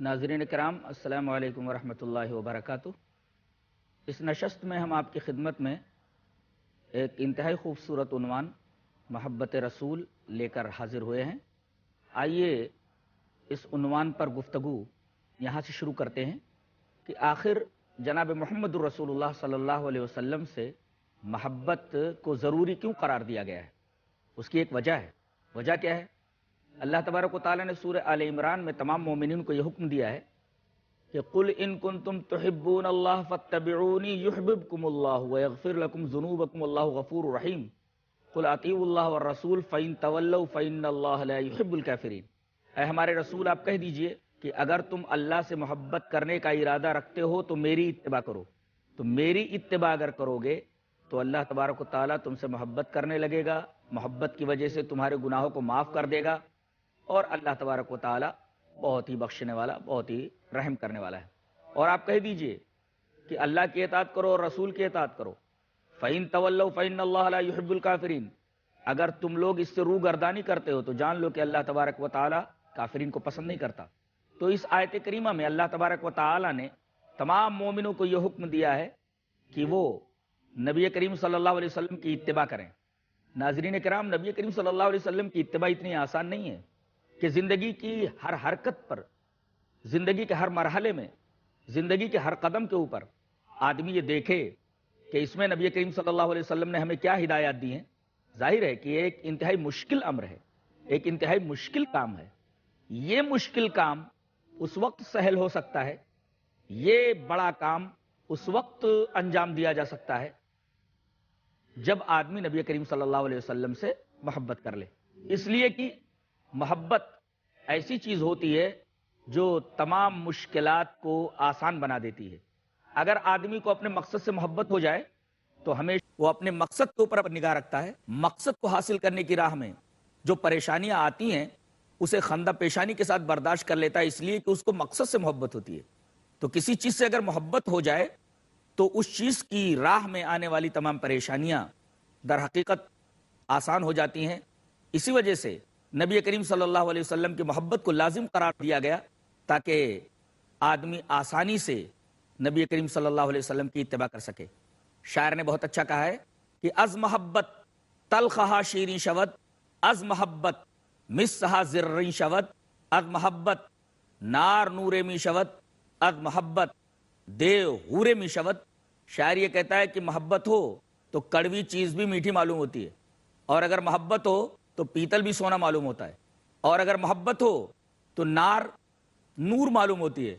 ناظرین کرام السلام علیکم ورحمۃ اللہ وبرکاتہ اس نشست میں ہم آپ کی خدمت میں ایک انتہائی خوبصورت عنوان محبت رسول لے کر حاضر ہوئے ہیں آئیے اس عنوان پر گفتگو یہاں سے شروع کرتے ہیں کہ آخر جناب محمد الرسول اللہ صلی اللہ علیہ وسلم سے محبت کو ضروری کیوں قرار دیا گیا ہے اس کی ایک وجہ ہے وجہ کیا ہے اللہ تبارک و تعالیٰ نے سورہ آل عمران میں تمام مومنین کو یہ حکم دیا ہے کہ قل ان کن تم تحبون اللہ اللہ فتبعونی ویغفر لکم اللہ غفور الرحیم قل عطیب اللہ رسول فعین طول فعین اللہ الکافرین اے ہمارے رسول آپ کہہ دیجئے کہ اگر تم اللہ سے محبت کرنے کا ارادہ رکھتے ہو تو میری اتباع کرو تو میری اتباع اگر کرو گے تو اللہ تبارک و تعالیٰ تم سے محبت کرنے لگے گا محبت کی وجہ سے تمہارے گناہوں کو معاف کر دے گا اور اللہ تبارک و تعالیٰ بہت ہی بخشنے والا بہت ہی رحم کرنے والا ہے اور آپ کہہ دیجئے کہ اللہ کی اطاعت کرو اور رسول کی اطاعت کرو فعین طول فعین اللہ علیہ القافرین اگر تم لوگ اس سے روح گردانی کرتے ہو تو جان لو کہ اللہ تبارک و تعالیٰ کافرین کو پسند نہیں کرتا تو اس آیت کریمہ میں اللہ تبارک و تعالیٰ نے تمام مومنوں کو یہ حکم دیا ہے کہ وہ نبی کریم صلی اللہ علیہ وسلم کی اتباع کریں ناظرین کرام نبی کریم صلی اللہ علیہ وسلم کی اتباع اتنی آسان نہیں ہے کہ زندگی کی ہر حرکت پر زندگی کے ہر مرحلے میں زندگی کے ہر قدم کے اوپر آدمی یہ دیکھے کہ اس میں نبی کریم صلی اللہ علیہ وسلم نے ہمیں کیا ہدایات دی ہیں ظاہر ہے کہ یہ ایک انتہائی مشکل امر ہے ایک انتہائی مشکل کام ہے یہ مشکل کام اس وقت سہل ہو سکتا ہے یہ بڑا کام اس وقت انجام دیا جا سکتا ہے جب آدمی نبی کریم صلی اللہ علیہ وسلم سے محبت کر لے اس لیے کہ محبت ایسی چیز ہوتی ہے جو تمام مشکلات کو آسان بنا دیتی ہے اگر آدمی کو اپنے مقصد سے محبت ہو جائے تو ہمیشہ وہ اپنے مقصد کے اوپر نگاہ رکھتا ہے مقصد کو حاصل کرنے کی راہ میں جو پریشانیاں آتی ہیں اسے خندہ پیشانی کے ساتھ برداشت کر لیتا ہے اس لیے کہ اس کو مقصد سے محبت ہوتی ہے تو کسی چیز سے اگر محبت ہو جائے تو اس چیز کی راہ میں آنے والی تمام پریشانیاں در حقیقت آسان ہو جاتی ہیں اسی وجہ سے نبی کریم صلی اللہ علیہ وسلم کی محبت کو لازم قرار دیا گیا تاکہ آدمی آسانی سے نبی کریم صلی اللہ علیہ وسلم کی اتباع کر سکے شاعر نے بہت اچھا کہا ہے کہ از محبت تلخہ شیریں شود از محبت ذرین شود از محبت نار نور می شود از محبت دیو می شود شاعر یہ کہتا ہے کہ محبت ہو تو کڑوی چیز بھی میٹھی معلوم ہوتی ہے اور اگر محبت ہو تو پیتل بھی سونا معلوم ہوتا ہے اور اگر محبت ہو تو نار نور معلوم ہوتی ہے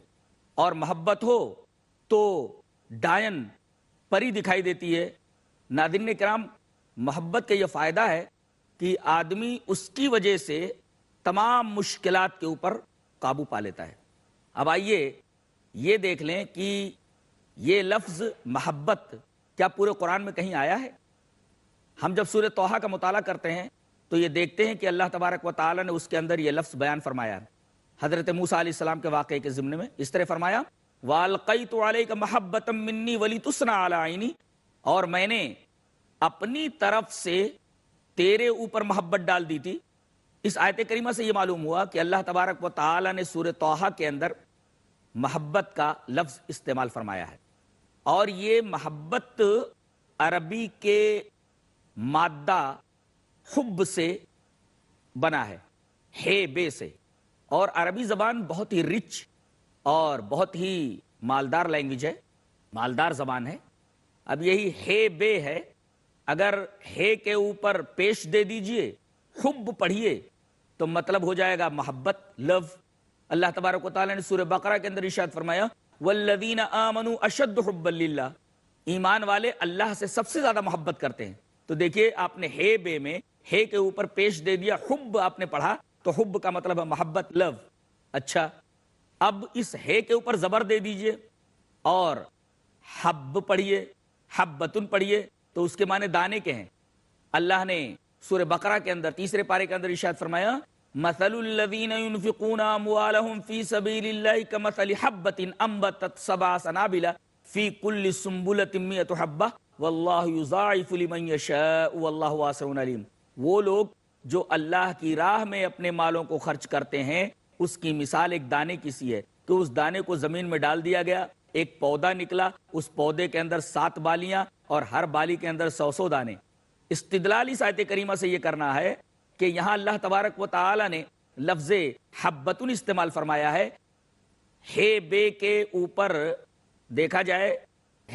اور محبت ہو تو ڈائن پری دکھائی دیتی ہے نادن کرام محبت کا یہ فائدہ ہے کہ آدمی اس کی وجہ سے تمام مشکلات کے اوپر قابو پا لیتا ہے اب آئیے یہ دیکھ لیں کہ یہ لفظ محبت کیا پورے قرآن میں کہیں آیا ہے ہم جب سورہ توحہ کا مطالعہ کرتے ہیں تو یہ دیکھتے ہیں کہ اللہ تبارک و تعالی نے اس کے اندر یہ لفظ بیان فرمایا حضرت موسیٰ علیہ السلام کے واقعے کے ضمن میں اس طرح فرمایا والقیت علیک محبت منی ولی تسنا علی اور میں نے اپنی طرف سے تیرے اوپر محبت ڈال دی تھی اس آیت کریمہ سے یہ معلوم ہوا کہ اللہ تبارک و تعالی نے سور توحہ کے اندر محبت کا لفظ استعمال فرمایا ہے اور یہ محبت عربی کے مادہ حب سے بنا ہے ہے بے سے اور عربی زبان بہت ہی رچ اور بہت ہی مالدار لینگویج ہے مالدار زبان ہے اب یہی ہے بے ہے اگر ہے کے اوپر پیش دے دیجئے حب پڑھیے تو مطلب ہو جائے گا محبت لو اللہ تبارک و تعالیٰ نے سورہ بقرہ کے اندر ارشاد فرمایا اشد حب للہ ایمان والے اللہ سے سب سے زیادہ محبت کرتے ہیں تو دیکھیے آپ نے ہے بے میں ہے کے اوپر پیش دے دیا حب آپ نے پڑھا تو حب کا مطلب ہے محبت لو اچھا اب اس ہے کے اوپر زبر دے دیجئے اور حب پڑھیے حبتن پڑھیے تو اس کے معنی دانے کے ہیں اللہ نے سور بقرہ کے اندر تیسرے پارے کے اندر ارشاد فرمایا مثل الذين ينفقون اموالهم في سبيل الله كمثل حبة انبتت سبع سنابل في كل سنبلة 100 حبة والله يضاعف لمن يشاء والله واسع عليم وہ لوگ جو اللہ کی راہ میں اپنے مالوں کو خرچ کرتے ہیں اس کی مثال ایک دانے کی سی ہے کہ اس دانے کو زمین میں ڈال دیا گیا ایک پودا نکلا اس پودے کے اندر سات بالیاں اور ہر بالی کے اندر سو سو دانے استدلالی سائت کریمہ سے یہ کرنا ہے کہ یہاں اللہ تبارک و تعالی نے لفظ حبتن استعمال فرمایا ہے بے کے اوپر دیکھا جائے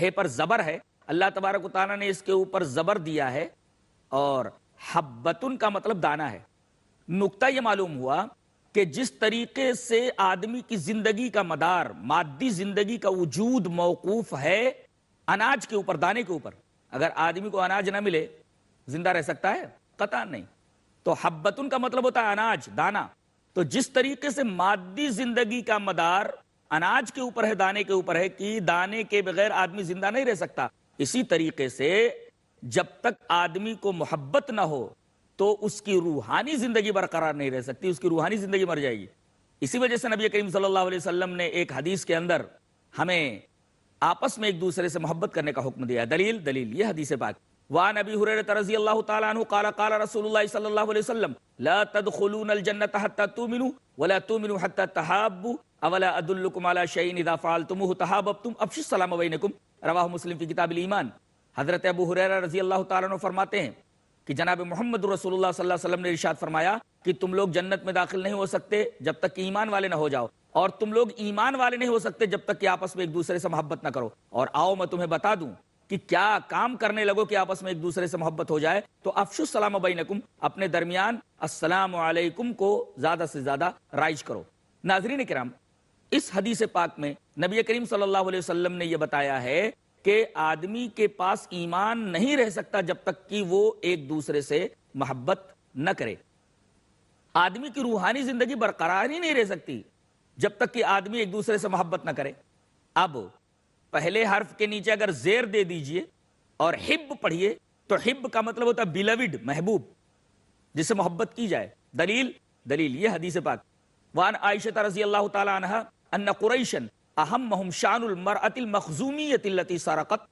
ہے پر زبر ہے اللہ تبارک و تعالیٰ نے اس کے اوپر زبر دیا ہے اور حبتن کا مطلب دانا ہے نقطہ یہ معلوم ہوا کہ جس طریقے سے آدمی کی زندگی کا مدار مادی زندگی کا وجود موقوف ہے اناج کے اوپر دانے کے اوپر اگر آدمی کو اناج نہ ملے زندہ رہ سکتا ہے قطع نہیں تو حبتن کا مطلب ہوتا ہے اناج دانا تو جس طریقے سے مادی زندگی کا مدار اناج کے اوپر ہے دانے کے اوپر ہے کہ دانے کے بغیر آدمی زندہ نہیں رہ سکتا اسی طریقے سے جب تک آدمی کو محبت نہ ہو تو اس کی روحانی زندگی برقرار نہیں رہ سکتی اس کی روحانی زندگی مر جائے گی اسی وجہ سے نبی کریم صلی اللہ علیہ وسلم نے ایک حدیث کے اندر ہمیں آپس میں ایک دوسرے سے محبت کرنے کا حکم دیا دلیل دلیل یہ حدیث پاک وان ابی حریرہ رضی اللہ تعالی عنہ قال قال رسول اللہ صلی اللہ علیہ وسلم لا تدخلون الجنت حتى تؤمنوا ولا تؤمنوا حتى تحابوا اولا ادلکم علی شیء اذا فعلتموه تحاببتم ابشر السلام بینکم رواه مسلم فی کتاب الایمان حضرت ابو حریرہ رضی اللہ تعالیٰ فرماتے ہیں کہ جناب محمد رسول اللہ اللہ صلی علیہ وسلم نے فرمایا کہ تم لوگ جنت میں داخل نہیں ہو سکتے جب تک کہ ایمان والے نہ ہو جاؤ اور تم لوگ ایمان والے نہیں ہو سکتے جب تک کہ آپس میں ایک دوسرے سے محبت نہ کرو اور آؤ میں تمہیں بتا دوں کہ کیا کام کرنے لگو کہ آپس میں ایک دوسرے سے محبت ہو جائے تو السلام بینکم اپنے درمیان السلام علیکم کو زیادہ سے زیادہ رائج کرو ناظرین کرام اس حدیث پاک میں نبی کریم صلی اللہ علیہ وسلم نے یہ بتایا ہے کہ آدمی کے پاس ایمان نہیں رہ سکتا جب تک کہ وہ ایک دوسرے سے محبت نہ کرے آدمی کی روحانی زندگی برقرار ہی نہیں رہ سکتی جب تک کہ آدمی ایک دوسرے سے محبت نہ کرے اب پہلے حرف کے نیچے اگر زیر دے دیجئے اور ہب پڑھیے تو ہب کا مطلب ہوتا ہے بلوڈ محبوب جسے محبت کی جائے دلیل دلیل یہ حدیث پاک وان عائشہ رضی اللہ تعالی عنہ ان قریشن أهمهم شأن المرأة المخزومية التي سرقت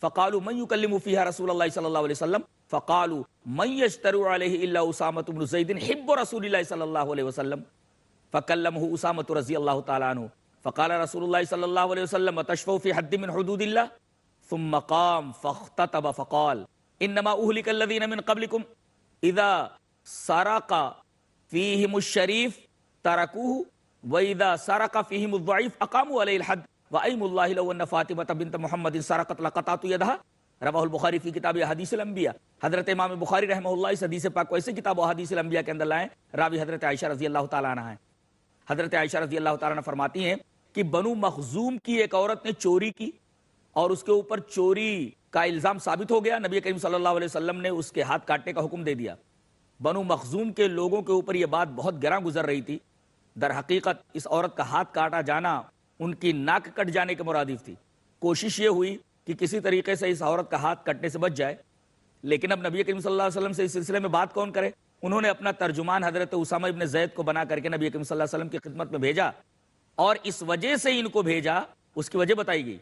فقالوا من يكلم فيها رسول الله صلى الله عليه وسلم فقالوا من يشتر عليه إلا أسامة بن زيد حب رسول الله صلى الله عليه وسلم فكلمه أسامة رضي الله تعالى عنه فقال رسول الله صلى الله عليه وسلم تشفوا في حد من حدود الله ثم قام فاختطب فقال إنما أهلك الذين من قبلكم إذا سرق فيهم الشريف تركوه وَإِذَا سَرَقَ فِيهِمُ الضَّعِيفُ أَقَامُوا عَلَيْهِ الْحَدَّ وَأَيْمُ اللَّهِ لَوْ أَنَّ فَاطِمَةَ بِنْتَ مُحَمَّدٍ سَرَقَتْ لَقَطَعْتُ يَدَهَا رواہ البخاری فی کتاب حدیث الانبیاء حضرت امام بخاری رحمہ اللہ اس حدیث پاک کو ایسے کتاب حدیث الانبیاء کے اندر لائیں راوی حضرت عائشہ رضی اللہ تعالیٰ عنہ ہیں حضرت عائشہ رضی اللہ تعالیٰ عنہ فرماتی ہیں کہ بنو مخزوم کی ایک عورت نے چوری کی اور اس کے اوپر چوری کا الزام ثابت ہو گیا نبی کریم صلی اللہ علیہ وسلم نے اس کے ہاتھ کاٹنے کا حکم دے دیا بنو مخزوم کے لوگوں کے اوپر یہ بات بہت گراں گزر رہی تھی در حقیقت اس عورت کا ہاتھ کاٹا جانا ان کی ناک کٹ جانے کے مرادف تھی کوشش یہ ہوئی کہ کسی طریقے سے اس عورت کا ہاتھ کٹنے سے بچ جائے لیکن اب نبی کریم صلی اللہ علیہ وسلم سے اس سلسلے میں بات کون کرے انہوں نے اپنا ترجمان حضرت اسامہ ابن زید کو بنا کر کے نبی کریم صلی اللہ علیہ وسلم کی خدمت میں بھیجا اور اس وجہ سے ان کو بھیجا اس کی وجہ بتائی گئی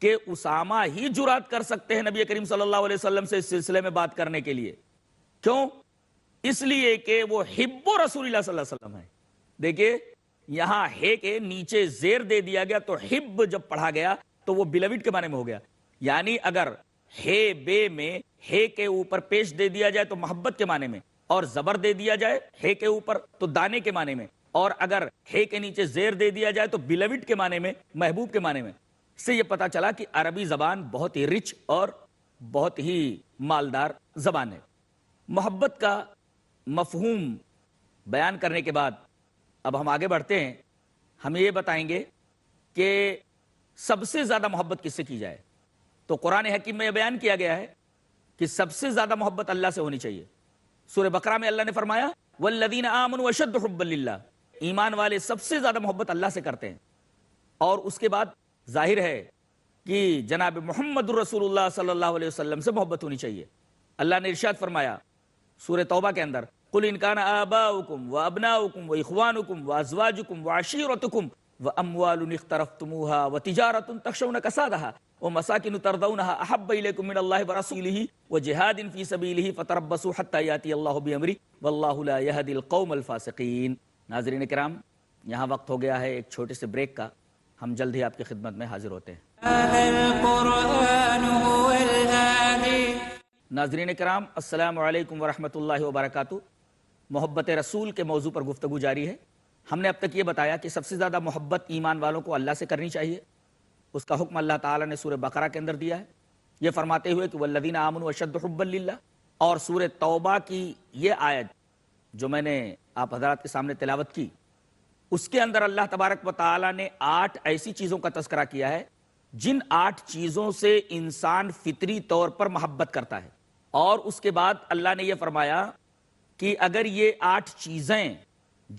کہ اسامہ ہی جرات کر سکتے ہیں نبی کریم صلی اللہ علیہ وسلم سے اس سلسلے میں بات کرنے کے لیے کیوں اس لیے کہ وہ ہب و رسول اللہ صلی اللہ علیہ وسلم ہے دیکھیے یہاں ہے کے نیچے زیر دے دیا گیا تو ہب جب پڑھا گیا تو وہ بلاوٹ کے معنی میں ہو گیا یعنی اگر ہے بے میں ہے کے اوپر پیش دے دیا جائے تو محبت کے معنی میں اور زبر دے دیا جائے ہے کے اوپر تو دانے کے معنی میں اور اگر ہے کے نیچے زیر دے دیا جائے تو بلاوٹ کے معنی میں محبوب کے معنی میں سے یہ پتا چلا کہ عربی زبان بہت ہی رچ اور بہت ہی مالدار زبان ہے محبت کا مفہوم بیان کرنے کے بعد اب ہم آگے بڑھتے ہیں ہم یہ بتائیں گے کہ سب سے زیادہ محبت کس سے کی جائے تو قرآن حکیم میں یہ بیان کیا گیا ہے کہ سب سے زیادہ محبت اللہ سے ہونی چاہیے سورہ بکرا میں اللہ نے فرمایا والذین آمنوا عامن وشد حب اللہ ایمان والے سب سے زیادہ محبت اللہ سے کرتے ہیں اور اس کے بعد ظاہر ہے کہ جناب محمد الرسول اللہ صلی اللہ علیہ وسلم سے محبت ہونی چاہیے اللہ نے ارشاد فرمایا سورہ توبہ کے اندر قل انکان آبا حکم و ابنا حکم و اخوان حکم و ازواج حکم و عشیر حکم و اموال اخترف تموہا و تجارت تخشون کسادہا و مساکن تردونها احب ایلیکم من اللہ و رسولہی و جہاد فی سبیلہی فتربسو حتی یاتی اللہ بی امری واللہ لا یهد القوم الفاسقین ناظرین اکرام یہاں وقت ہو گیا ہے ایک چھوٹے سے بریک کا ہم جلد ہی آپ کی خدمت میں حاضر ہوتے ہیں ناظرین کرام السلام علیکم ورحمۃ اللہ وبرکاتہ محبت رسول کے موضوع پر گفتگو جاری ہے ہم نے اب تک یہ بتایا کہ سب سے زیادہ محبت ایمان والوں کو اللہ سے کرنی چاہیے اس کا حکم اللہ تعالیٰ نے سورہ بقرہ کے اندر دیا ہے یہ فرماتے ہوئے کہ والذین آمن اشد اور سورہ توبہ کی یہ آیت جو میں نے آپ حضرات کے سامنے تلاوت کی اس کے اندر اللہ تبارک و تعالیٰ نے آٹھ ایسی چیزوں کا تذکرہ کیا ہے جن آٹھ چیزوں سے انسان فطری طور پر محبت کرتا ہے اور اس کے بعد اللہ نے یہ فرمایا کہ اگر یہ آٹھ چیزیں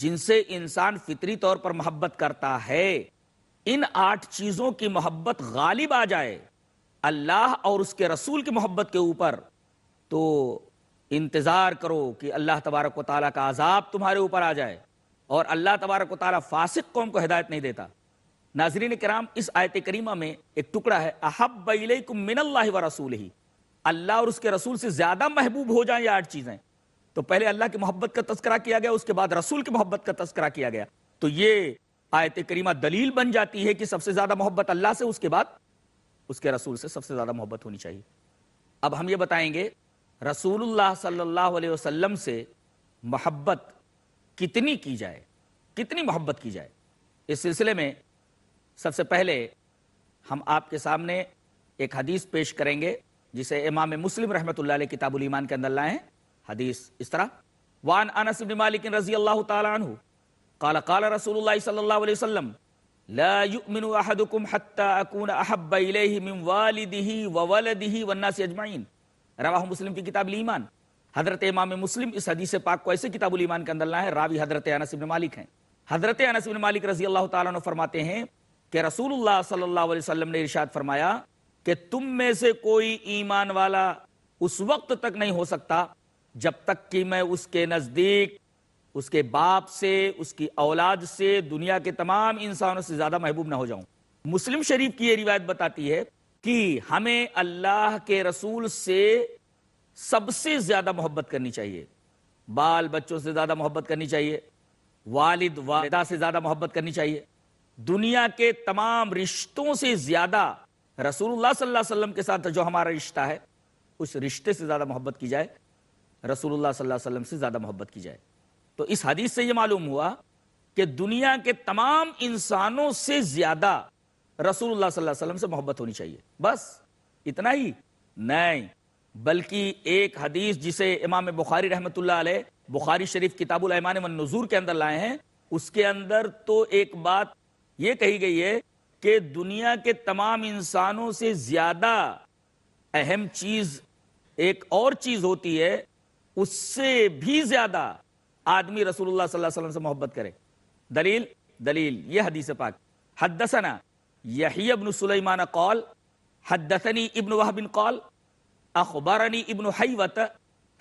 جن سے انسان فطری طور پر محبت کرتا ہے ان آٹھ چیزوں کی محبت غالب آ جائے اللہ اور اس کے رسول کی محبت کے اوپر تو انتظار کرو کہ اللہ تبارک و تعالیٰ کا عذاب تمہارے اوپر آ جائے اور اللہ تبارک و تعالیٰ فاسق قوم کو ہدایت نہیں دیتا ناظرین کرام اس آیت کریمہ میں ایک ٹکڑا ہے احب عل من اللہ و رسول ہی اللہ اور اس کے رسول سے زیادہ محبوب ہو جائیں یہ آٹھ چیزیں تو پہلے اللہ کی محبت کا تذکرہ کیا گیا اس کے بعد رسول کی محبت کا تذکرہ کیا گیا تو یہ آیت کریمہ دلیل بن جاتی ہے کہ سب سے زیادہ محبت اللہ سے اس کے بعد اس کے رسول سے سب سے زیادہ محبت ہونی چاہیے اب ہم یہ بتائیں گے رسول اللہ صلی اللہ علیہ وسلم سے محبت کتنی کی جائے کتنی محبت کی جائے اس سلسلے میں سب سے پہلے ہم آپ کے سامنے ایک حدیث پیش کریں گے جسے امام مسلم رحمۃ اللہ علیہ کتاب الایمان کے اندر لائے ہیں حدیث اس طرح وان انس بن مالک رضی اللہ تعالی عنہ قال قال رسول اللہ صلی اللہ علیہ وسلم لا يؤمن احدكم حتى اكون احب اليه من والده وولده والناس اجمعين رواه مسلم کی کتاب الایمان حضرت امام مسلم اس حدیث پاک کو ایسے کتاب الایمان کے اندر لایا ہے راوی حضرت انس بن مالک ہیں حضرت انس بن مالک رضی اللہ تعالی عنہ فرماتے ہیں کہ رسول اللہ صلی اللہ علیہ وسلم نے ارشاد فرمایا کہ تم میں سے کوئی ایمان والا اس وقت تک نہیں ہو سکتا جب تک کہ میں اس کے نزدیک اس کے باپ سے اس کی اولاد سے دنیا کے تمام انسانوں سے زیادہ محبوب نہ ہو جاؤں مسلم شریف کی یہ روایت بتاتی ہے کہ ہمیں اللہ کے رسول سے سب سے زیادہ محبت کرنی چاہیے بال بچوں سے زیادہ محبت کرنی چاہیے والد والدہ سے زیادہ محبت کرنی چاہیے دنیا کے تمام رشتوں سے زیادہ رسول اللہ صلی اللہ علیہ وسلم کے ساتھ جو ہمارا رشتہ ہے اس رشتے سے زیادہ محبت کی جائے رسول اللہ صلی اللہ علیہ وسلم سے زیادہ محبت کی جائے تو اس حدیث سے یہ معلوم ہوا کہ دنیا کے تمام انسانوں سے زیادہ رسول اللہ صلی اللہ علیہ وسلم سے محبت ہونی چاہیے بس اتنا ہی نہیں بلکہ ایک حدیث جسے امام بخاری رحمت اللہ علیہ بخاری شریف کتاب العمان منظور کے اندر لائے ہیں اس کے اندر تو ایک بات یہ کہی گئی ہے کہ دنیا کے تمام انسانوں سے زیادہ اہم چیز ایک اور چیز ہوتی ہے اس سے بھی زیادہ آدمی رسول اللہ صلی اللہ علیہ وسلم سے محبت کرے دلیل دلیل یہ حدیث پاک حدثنا یحی ابن سلیمان قال حدثنی ابن وحب قال اخبارنی ابن حیوت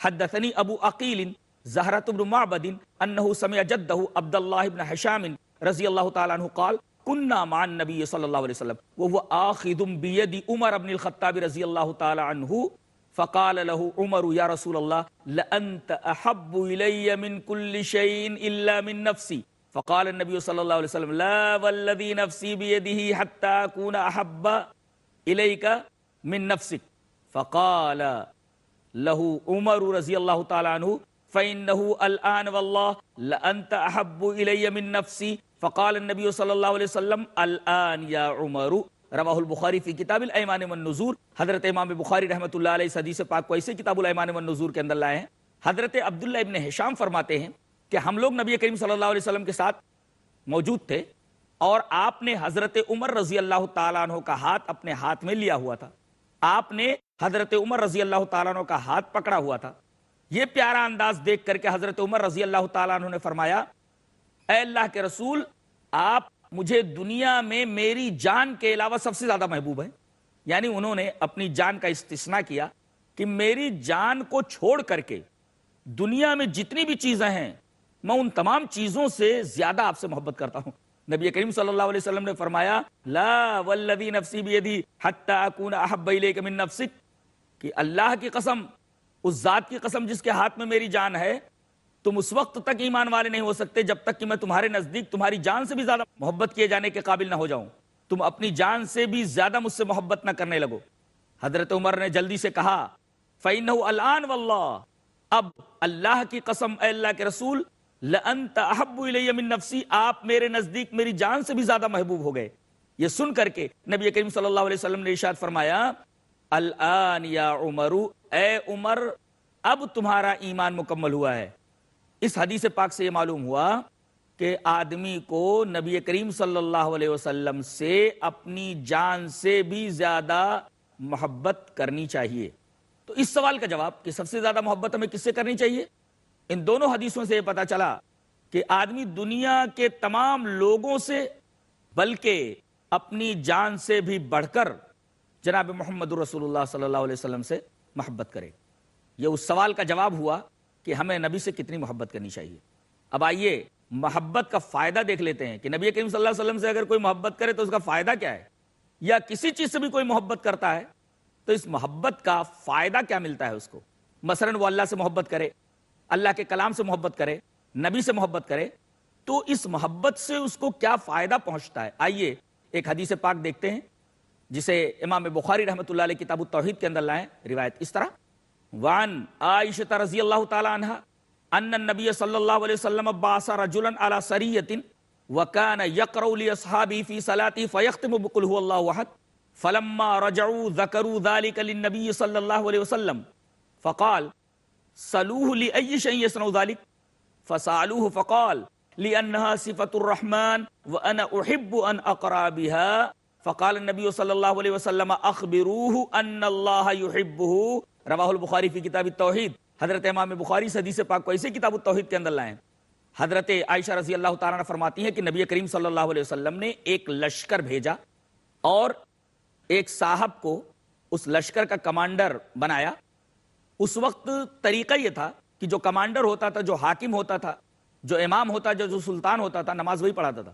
حدثنی ابو عقیل زہرت ابن معبد انہو سمع جدہو عبداللہ ابن حشام رضی اللہ تعالیٰ عنہ قال کننا مع النبی صلی اللہ علیہ وسلم وہو آخذ بید عمر ابن الخطاب رضی اللہ تعالیٰ عنہ فقال له عمر يا رسول الله لأنت أحب إلي من كل شيء إلا من نفسي فقال النبي صلى الله عليه وسلم لا والذي نفسي بيده حتى أكون أحب إليك من نفسك فقال له عمر رضي الله تعالى عنه فإنه الآن والله لأنت أحب إلي من نفسي فقال النبي صلى الله عليه وسلم الآن يا عمر روا البخاری فی کتاب الایمان والنذور حضرت امام بخاری رحمۃ اللہ علیہ اس حدیث پاک کو ایسے کتاب الایمان والنذور کے اندر لائے ہیں حضرت عبداللہ ابن حشام فرماتے ہیں کہ ہم لوگ نبی کریم صلی اللہ علیہ وسلم کے ساتھ موجود تھے اور آپ نے حضرت عمر رضی اللہ تعالیٰ عنہ کا ہاتھ اپنے ہاتھ میں لیا ہوا تھا آپ نے حضرت عمر رضی اللہ تعالیٰ عنہ کا ہاتھ پکڑا ہوا تھا یہ پیارا انداز دیکھ کر کے حضرت عمر رضی اللہ تعالیٰ عنہ نے فرمایا اے اللہ کے رسول آپ مجھے دنیا میں میری جان کے علاوہ سب سے زیادہ محبوب ہے یعنی انہوں نے اپنی جان کا استثنا کیا کہ میری جان کو چھوڑ کر کے دنیا میں جتنی بھی چیزیں ہیں میں ان تمام چیزوں سے زیادہ آپ سے محبت کرتا ہوں نبی کریم صلی اللہ علیہ وسلم نے فرمایا لا والذی نفسی بیدی حتی اکون احب من نفسک کہ اللہ کی قسم اس ذات کی قسم جس کے ہاتھ میں میری جان ہے تم اس وقت تک ایمان والے نہیں ہو سکتے جب تک کہ میں تمہارے نزدیک تمہاری جان سے بھی زیادہ محبت کیے جانے کے قابل نہ ہو جاؤں تم اپنی جان سے بھی زیادہ مجھ سے محبت نہ کرنے لگو حضرت عمر نے جلدی سے کہا الان اللہ اب اللہ کی قسم اے اللہ کے رسول نفسی آپ میرے نزدیک میری جان سے بھی زیادہ محبوب ہو گئے یہ سن کر کے نبی کریم صلی اللہ علیہ وسلم نے ارشاد فرمایا یا عمر اے عمر اب تمہارا ایمان مکمل ہوا ہے اس حدیث پاک سے یہ معلوم ہوا کہ آدمی کو نبی کریم صلی اللہ علیہ وسلم سے اپنی جان سے بھی زیادہ محبت کرنی چاہیے تو اس سوال کا جواب کہ سب سے زیادہ محبت ہمیں کس سے کرنی چاہیے ان دونوں حدیثوں سے یہ پتا چلا کہ آدمی دنیا کے تمام لوگوں سے بلکہ اپنی جان سے بھی بڑھ کر جناب محمد رسول اللہ صلی اللہ علیہ وسلم سے محبت کرے یہ اس سوال کا جواب ہوا کہ ہمیں نبی سے کتنی محبت کرنی چاہیے اب آئیے محبت کا فائدہ دیکھ لیتے ہیں کہ نبی کریم صلی اللہ علیہ وسلم سے اگر کوئی محبت کرے تو اس کا فائدہ کیا ہے یا کسی چیز سے بھی کوئی محبت کرتا ہے تو اس محبت کا فائدہ کیا ملتا ہے اس کو مثلا وہ اللہ سے محبت کرے اللہ کے کلام سے محبت کرے نبی سے محبت کرے تو اس محبت سے اس کو کیا فائدہ پہنچتا ہے آئیے ایک حدیث پاک دیکھتے ہیں جسے امام بخاری رحمۃ اللہ علیہ کتاب التوحید کے اندر لائیں روایت اس طرح وعن عائشة رضي الله تعالى عنها أن النبي صلى الله عليه وسلم بعث رجلا على سرية وكان يقرأ لأصحابه في صلاته فيختم بقل هو الله أحد فلما رجعوا ذكروا ذلك للنبي صلى الله عليه وسلم فقال سلوه لأي شيء يصنع ذلك فسألوه فقال لأنها صفة الرحمن وأنا أحب أن أقرأ بها فقال النبي صلى الله عليه وسلم أخبروه أن الله يحبه رباح البخاری فی کتاب التوحید حضرت امام بخاری سے حدیث پاک کو ایسے کتاب التوحید کے اندر لائیں حضرت عائشہ رضی اللہ تعالیٰ نے فرماتی ہیں کہ نبی کریم صلی اللہ علیہ وسلم نے ایک لشکر بھیجا اور ایک صاحب کو اس لشکر کا کمانڈر بنایا اس وقت طریقہ یہ تھا کہ جو کمانڈر ہوتا تھا جو حاکم ہوتا تھا جو امام ہوتا تھا جو سلطان ہوتا تھا نماز وہی پڑھاتا تھا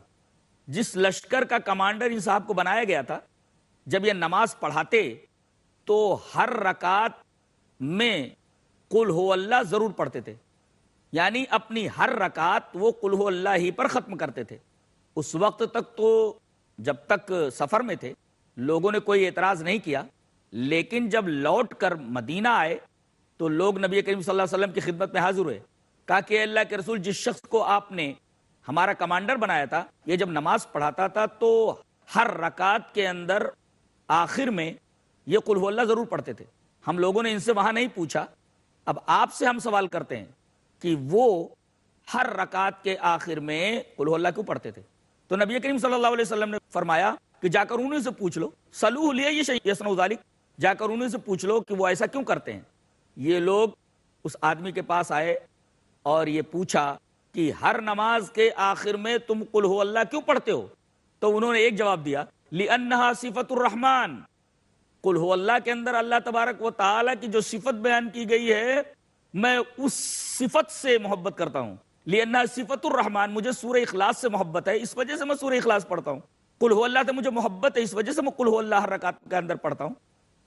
جس لشکر کا کمانڈر ان صاحب کو بنایا گیا تھا جب یہ نماز پڑھاتے تو ہر رکعت میں کل ہو اللہ ضرور پڑھتے تھے یعنی اپنی ہر رکعت وہ کل ہو اللہ ہی پر ختم کرتے تھے اس وقت تک تو جب تک سفر میں تھے لوگوں نے کوئی اعتراض نہیں کیا لیکن جب لوٹ کر مدینہ آئے تو لوگ نبی کریم صلی اللہ علیہ وسلم کی خدمت میں حاضر ہوئے کہا کہ اللہ کے رسول جس شخص کو آپ نے ہمارا کمانڈر بنایا تھا یہ جب نماز پڑھاتا تھا تو ہر رکعت کے اندر آخر میں یہ کلو اللہ ضرور پڑھتے تھے ہم لوگوں نے ان سے وہاں نہیں پوچھا اب آپ سے ہم سوال کرتے ہیں کہ وہ ہر رکعت کے آخر میں اللہ کیوں پڑھتے تھے تو نبی کریم صلی اللہ علیہ وسلم نے فرمایا کہ جا کر انہیں سے پوچھ لو سلو لیا یہ ذالک جا کر سے پوچھ لو کہ وہ ایسا کیوں کرتے ہیں یہ لوگ اس آدمی کے پاس آئے اور یہ پوچھا کہ ہر نماز کے آخر میں تم اللہ کیوں پڑھتے ہو تو انہوں نے ایک جواب دیا صِفَةُ الرحمان ہو اللہ کے اندر اللہ تبارک و کی جو صفت بیان کی گئی ہے میں اس صفت سے محبت کرتا ہوں صفت مجھے سورہ اخلاص سے محبت ہے اس وجہ سے میں سورہ اخلاص پڑھتا ہوں ہو اللہ سے مجھے محبت ہے اس وجہ سے میں ہو اللہ ہر رکعت کے اندر پڑھتا ہوں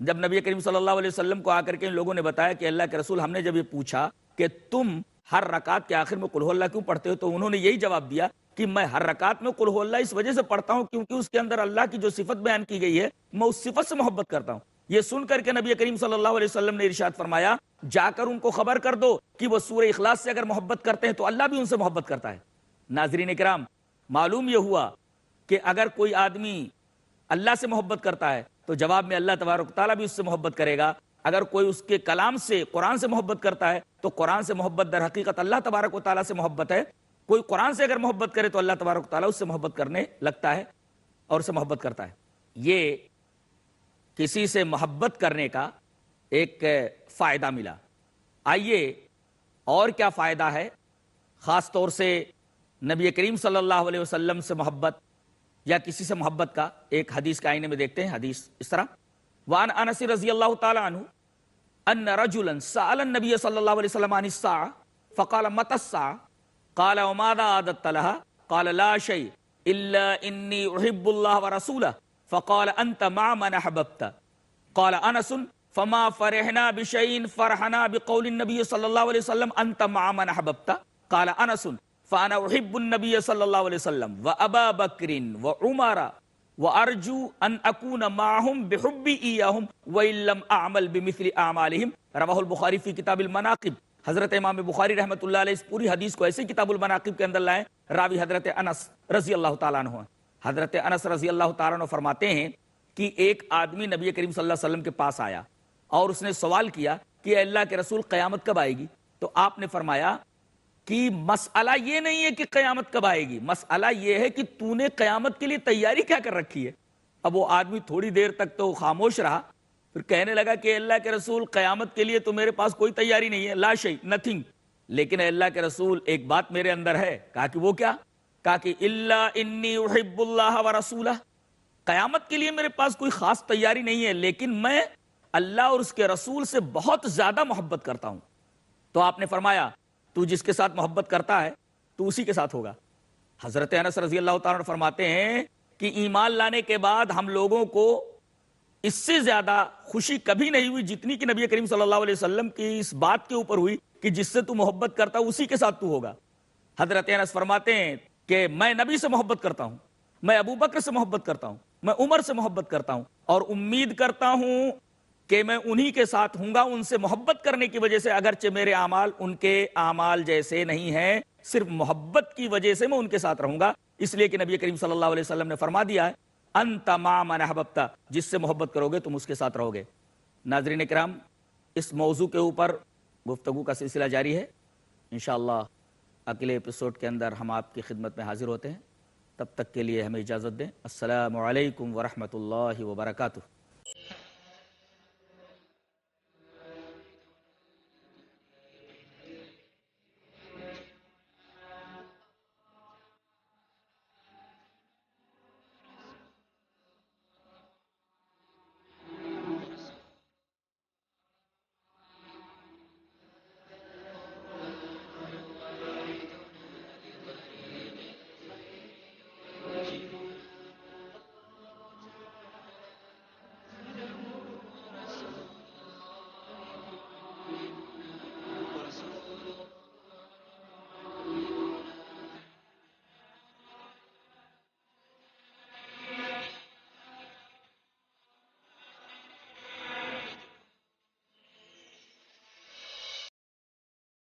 جب نبی کریم صلی اللہ علیہ وسلم کو آ کر کے ان لوگوں نے بتایا کہ اللہ کے رسول ہم نے جب یہ پوچھا کہ تم ہر رکعت کے آخر میں ہو اللہ کیوں پڑھتے ہو تو انہوں نے یہی جواب دیا کہ میں ہر رکعت میں کلح اللہ اس وجہ سے پڑھتا ہوں کیونکہ اس کے اندر اللہ کی جو صفت بیان کی گئی ہے میں اس صفت سے محبت کرتا ہوں یہ سن کر کے نبی کریم صلی اللہ علیہ وسلم نے ارشاد فرمایا جا کر ان کو خبر کر دو کہ وہ سورہ اخلاص سے اگر محبت کرتے ہیں تو اللہ بھی ان سے محبت کرتا ہے ناظرین کرام معلوم یہ ہوا کہ اگر کوئی آدمی اللہ سے محبت کرتا ہے تو جواب میں اللہ تبارک تعالیٰ بھی اس سے محبت کرے گا اگر کوئی اس کے کلام سے قرآن سے محبت کرتا ہے تو قرآن سے محبت در حقیقت اللہ تبارک و تعالیٰ سے محبت ہے کوئی قرآن سے اگر محبت کرے تو اللہ تبارک تعالیٰ اس سے محبت کرنے لگتا ہے اور اسے محبت کرتا ہے یہ کسی سے محبت کرنے کا ایک فائدہ ملا آئیے اور کیا فائدہ ہے خاص طور سے نبی کریم صلی اللہ علیہ وسلم سے محبت یا کسی سے محبت کا ایک حدیث کے آئینے میں دیکھتے ہیں حدیث اس طرح وان انس رضی اللہ تعالیٰ صلی اللہ علیہ متى الساعة قال وماذا عادت لها قال لا شيء الا اني احب الله ورسوله فقال انت مع من احببت قال انس فما فرحنا بشيء فرحنا بقول النبي صلى الله عليه وسلم انت مع من احببت قال انس فانا احب النبي صلى الله عليه وسلم وابا بكر وعمر وارجو ان اكون معهم بحبي اياهم وان لم اعمل بمثل اعمالهم رواه البخاري في كتاب المناقب حضرت امام بخاری رحمۃ اللہ علیہ اس پوری حدیث کو ایسے کتاب المناقب کے اندر لائے راوی حضرت انس رضی اللہ تعالیٰ عنہ حضرت انس رضی اللہ تعالیٰ عنہ فرماتے ہیں کہ ایک آدمی نبی کریم صلی اللہ علیہ وسلم کے پاس آیا اور اس نے سوال کیا کہ اللہ کے رسول قیامت کب آئے گی تو آپ نے فرمایا کہ مسئلہ یہ نہیں ہے کہ قیامت کب آئے گی مسئلہ یہ ہے کہ تو نے قیامت کے لیے تیاری کیا کر رکھی ہے اب وہ آدمی تھوڑی دیر تک تو خاموش رہا پھر کہنے لگا کہ اللہ کے رسول قیامت کے لیے تو میرے پاس کوئی تیاری نہیں ہے لا نتھنگ لیکن اللہ اللہ اللہ کے کے رسول ایک بات میرے میرے اندر ہے کہا کہا کہ کہ وہ کیا انی احب و رسولہ قیامت لیے پاس کوئی خاص تیاری نہیں ہے لیکن میں اللہ اور اس کے رسول سے بہت زیادہ محبت کرتا ہوں تو آپ نے فرمایا تو جس کے ساتھ محبت کرتا ہے تو اسی کے ساتھ ہوگا حضرت انس رضی اللہ تعالیٰ نے فرماتے ہیں کہ ایمان لانے کے بعد ہم لوگوں کو اس سے زیادہ خوشی کبھی نہیں ہوئی جتنی کہ نبی کریم صلی اللہ علیہ وسلم کی اس بات کے اوپر ہوئی کہ جس سے تو محبت کرتا اسی کے ساتھ تو ہوگا حضرت انس فرماتے ہیں کہ میں نبی سے محبت کرتا ہوں میں ابو بکر سے محبت کرتا ہوں میں عمر سے محبت کرتا ہوں اور امید کرتا ہوں کہ میں انہی کے ساتھ ہوں گا ان سے محبت کرنے کی وجہ سے اگرچہ میرے اعمال ان کے اعمال جیسے نہیں ہیں صرف محبت کی وجہ سے میں ان کے ساتھ رہوں گا اس لیے کہ نبی کریم صلی اللہ علیہ وسلم نے فرما دیا ہے انت تمام انہا جس سے محبت کرو گے تم اس کے ساتھ رہو گے ناظرین کرام اس موضوع کے اوپر گفتگو کا سلسلہ جاری ہے انشاءاللہ اگلے اپیسوڈ کے اندر ہم آپ کی خدمت میں حاضر ہوتے ہیں تب تک کے لیے ہمیں اجازت دیں السلام علیکم ورحمۃ اللہ وبرکاتہ